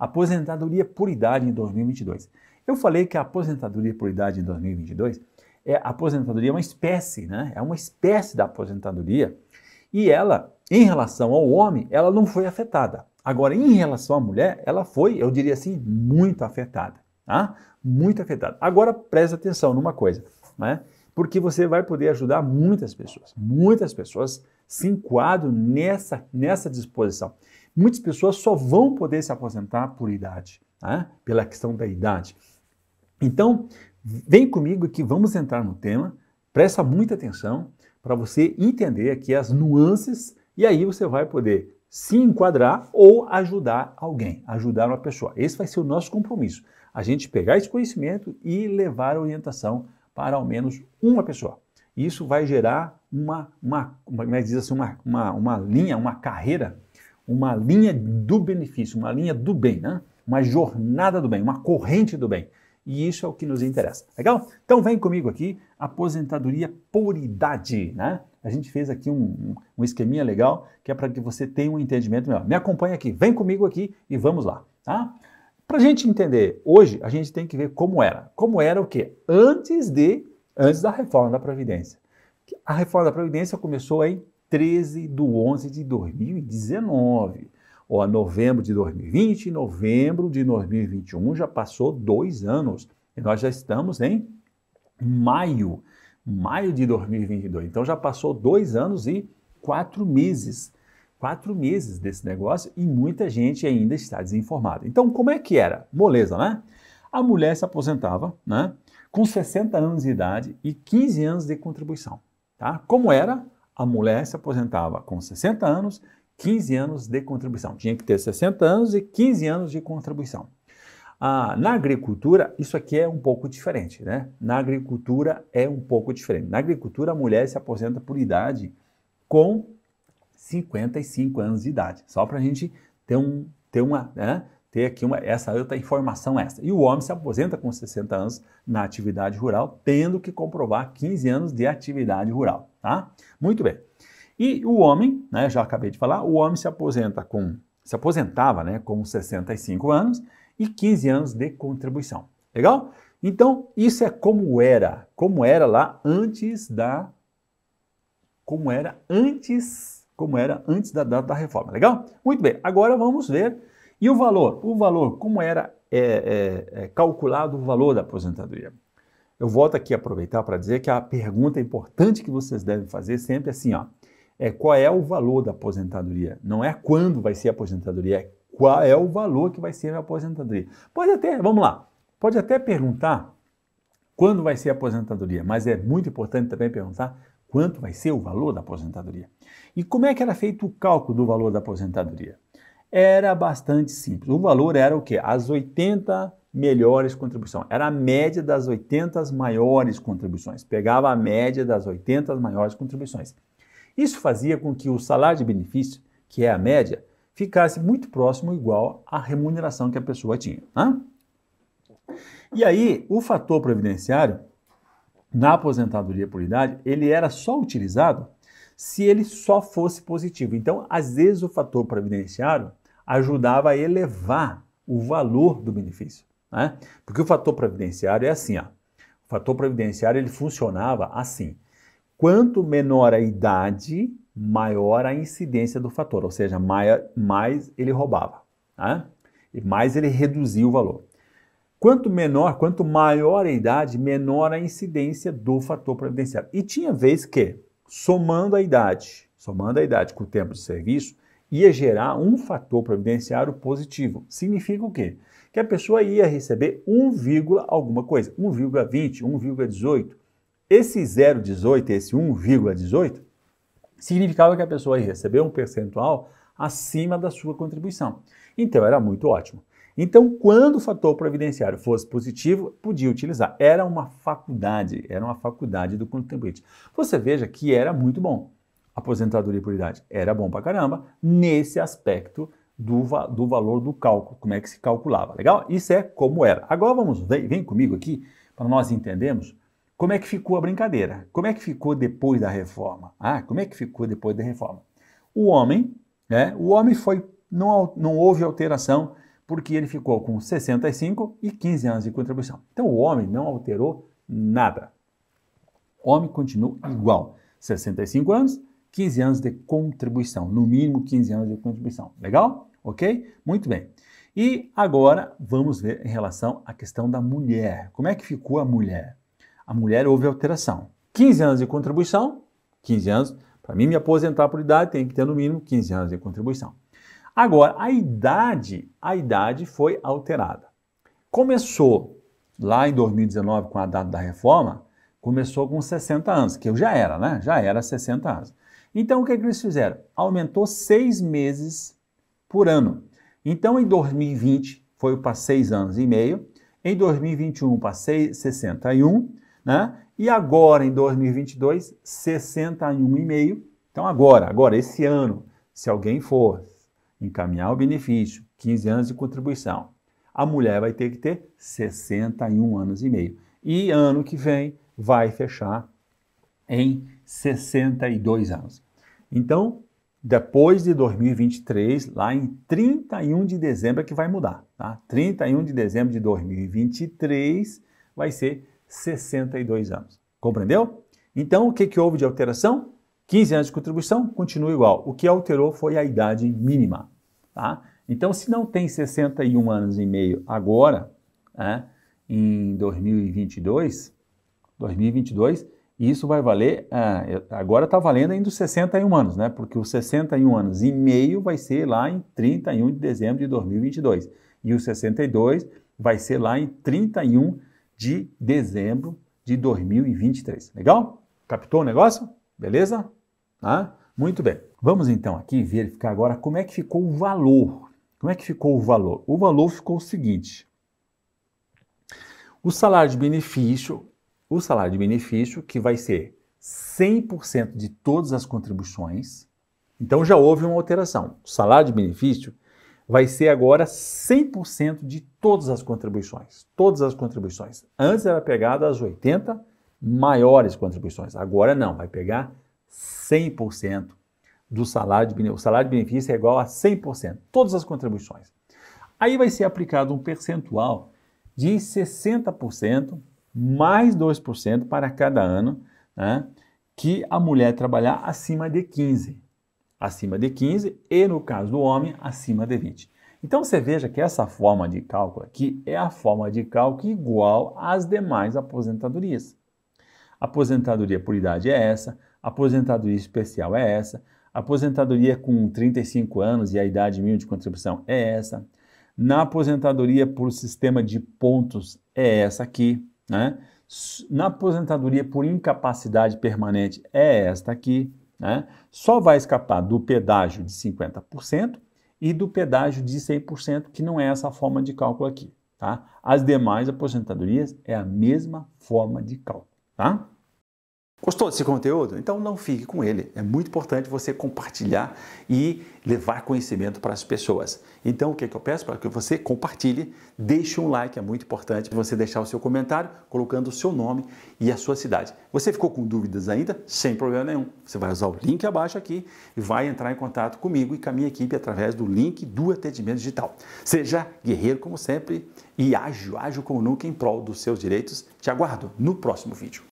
aposentadoria por idade em 2022. Eu falei que a aposentadoria por idade em 2022 é a aposentadoria é uma espécie, né? É uma espécie da aposentadoria e ela, em relação ao homem, ela não foi afetada. Agora, em relação à mulher, ela foi, eu diria assim, muito afetada, tá? Muito afetada. Agora, preste atenção numa coisa, né? Porque você vai poder ajudar muitas pessoas. Muitas pessoas se enquadram nessa, nessa disposição muitas pessoas só vão poder se aposentar por idade, né? pela questão da idade. Então, vem comigo que vamos entrar no tema, presta muita atenção para você entender aqui as nuances e aí você vai poder se enquadrar ou ajudar alguém, ajudar uma pessoa. Esse vai ser o nosso compromisso. A gente pegar esse conhecimento e levar a orientação para ao menos uma pessoa. Isso vai gerar uma, uma, é uma, assim, uma, uma, uma linha, uma carreira uma linha do benefício, uma linha do bem, né? uma jornada do bem, uma corrente do bem. E isso é o que nos interessa, legal? Então vem comigo aqui, aposentadoria por idade, né? A gente fez aqui um, um esqueminha legal que é para que você tenha um entendimento melhor. Me acompanha aqui, vem comigo aqui e vamos lá, tá? Para a gente entender, hoje a gente tem que ver como era. Como era o quê? Antes de, antes da reforma da Previdência. A reforma da Previdência começou em 13 do 11 de 2019. Ó, novembro de 2020, novembro de 2021, já passou dois anos. E nós já estamos em maio, maio de 2022. Então já passou dois anos e quatro meses. Quatro meses desse negócio e muita gente ainda está desinformada. Então, como é que era? Moleza, né? A mulher se aposentava, né? Com 60 anos de idade e 15 anos de contribuição. Tá? Como era? a mulher se aposentava com 60 anos, 15 anos de contribuição. Tinha que ter 60 anos e 15 anos de contribuição. Ah, na agricultura, isso aqui é um pouco diferente, né? Na agricultura é um pouco diferente. Na agricultura, a mulher se aposenta por idade com 55 anos de idade, só para a gente ter, um, ter uma, né? ter aqui uma, essa outra informação extra. E o homem se aposenta com 60 anos na atividade rural, tendo que comprovar 15 anos de atividade rural, tá? Muito bem. E o homem, né, já acabei de falar, o homem se aposenta com se aposentava, né, com 65 anos e 15 anos de contribuição. Legal? Então, isso é como era, como era lá antes da como era antes, como era antes da data da reforma, legal? Muito bem. Agora vamos ver e o valor? O valor, como era é, é, é calculado o valor da aposentadoria? Eu volto aqui a aproveitar para dizer que a pergunta importante que vocês devem fazer sempre é assim, ó, é qual é o valor da aposentadoria? Não é quando vai ser a aposentadoria, é qual é o valor que vai ser a aposentadoria. Pode até, vamos lá, pode até perguntar quando vai ser a aposentadoria, mas é muito importante também perguntar quanto vai ser o valor da aposentadoria. E como é que era feito o cálculo do valor da aposentadoria? era bastante simples. O valor era o quê? As 80 melhores contribuições. Era a média das 80 maiores contribuições. Pegava a média das 80 maiores contribuições. Isso fazia com que o salário de benefício, que é a média, ficasse muito próximo igual à remuneração que a pessoa tinha. Né? E aí, o fator previdenciário, na aposentadoria por idade, ele era só utilizado se ele só fosse positivo. Então, às vezes, o fator previdenciário ajudava a elevar o valor do benefício. Né? Porque o fator previdenciário é assim, ó. o fator previdenciário ele funcionava assim. Quanto menor a idade, maior a incidência do fator, ou seja, mais, ele roubava, né? e mais ele reduzia o valor. Quanto menor, quanto maior a idade, menor a incidência do fator previdenciário. E tinha vez que, somando a idade, somando a idade com o tempo de serviço, ia gerar um fator previdenciário positivo. Significa o quê? Que a pessoa ia receber 1, alguma coisa, 1,20, 1,18. Esse 0,18, esse 1,18, significava que a pessoa ia receber um percentual acima da sua contribuição. Então era muito ótimo. Então, quando o fator previdenciário fosse positivo, podia utilizar. Era uma faculdade, era uma faculdade do contribuinte. Você veja que era muito bom aposentadoria por idade era bom pra caramba nesse aspecto do, do valor do cálculo, como é que se calculava, legal? Isso é como era. Agora vamos, vem, vem comigo aqui para nós entendermos como é que ficou a brincadeira, como é que ficou depois da reforma. Ah, como é que ficou depois da reforma? O homem, né, o homem foi, não, não houve alteração porque ele ficou com 65 e 15 anos de contribuição. Então o homem não alterou nada. O homem continuou igual, 65 anos, 15 anos de contribuição, no mínimo 15 anos de contribuição. Legal? Ok? Muito bem. E agora vamos ver em relação à questão da mulher. Como é que ficou a mulher? A mulher houve alteração. 15 anos de contribuição, 15 anos. Para mim me aposentar por idade tem que ter no mínimo 15 anos de contribuição. Agora, a idade, a idade foi alterada. Começou lá em 2019 com a data da reforma, começou com 60 anos, que eu já era, né? Já era 60 anos. Então, o que, é que eles fizeram? Aumentou seis meses por ano. Então, em 2020, foi para seis anos e meio. Em 2021, para 61, né? E agora, em 2022, 61,5. Então, agora, agora, esse ano, se alguém for encaminhar o benefício, 15 anos de contribuição, a mulher vai ter que ter 61 anos e meio. E ano que vem vai fechar em 62 anos. Então, depois de 2023, lá em 31 de dezembro é que vai mudar, tá? 31 de dezembro de 2023 vai ser 62 anos. Compreendeu? Então, o que, que houve de alteração? 15 anos de contribuição, continua igual. O que alterou foi a idade mínima, tá? Então, se não tem 61 anos e meio agora, é, em 2022, 2022, e isso vai valer, ah, agora está valendo ainda os 61 anos, né? Porque os 61 anos e meio vai ser lá em 31 de dezembro de 2022. E os 62 vai ser lá em 31 de dezembro de 2023. Legal? Captou o negócio? Beleza? Ah, muito bem. Vamos então aqui verificar agora como é que ficou o valor. Como é que ficou o valor? O valor ficou o seguinte. O salário de benefício o salário de benefício, que vai ser 100% de todas as contribuições. Então já houve uma alteração. O salário de benefício vai ser agora 100% de todas as contribuições. Todas as contribuições. Antes era pegada as 80 maiores contribuições. Agora não, vai pegar 100% do salário de benefício. O salário de benefício é igual a 100%, todas as contribuições. Aí vai ser aplicado um percentual de 60% mais 2% para cada ano né, que a mulher trabalhar acima de 15. Acima de 15 e, no caso do homem, acima de 20. Então você veja que essa forma de cálculo aqui é a forma de cálculo igual às demais aposentadorias. Aposentadoria por idade é essa, aposentadoria especial é essa, aposentadoria com 35 anos e a idade mínima de contribuição é essa, na aposentadoria por sistema de pontos é essa aqui, né? Na aposentadoria por incapacidade permanente é esta aqui, né? Só vai escapar do pedágio de 50% e do pedágio de 100%, que não é essa forma de cálculo aqui, tá? As demais aposentadorias é a mesma forma de cálculo, tá? Gostou desse conteúdo? Então não fique com ele. É muito importante você compartilhar e levar conhecimento para as pessoas. Então o que, é que eu peço para que você compartilhe, deixe um like, é muito importante você deixar o seu comentário colocando o seu nome e a sua cidade. Você ficou com dúvidas ainda? Sem problema nenhum. Você vai usar o link abaixo aqui e vai entrar em contato comigo e com a minha equipe através do link do atendimento digital. Seja guerreiro como sempre e ágil, ágil como nunca em prol dos seus direitos. Te aguardo no próximo vídeo.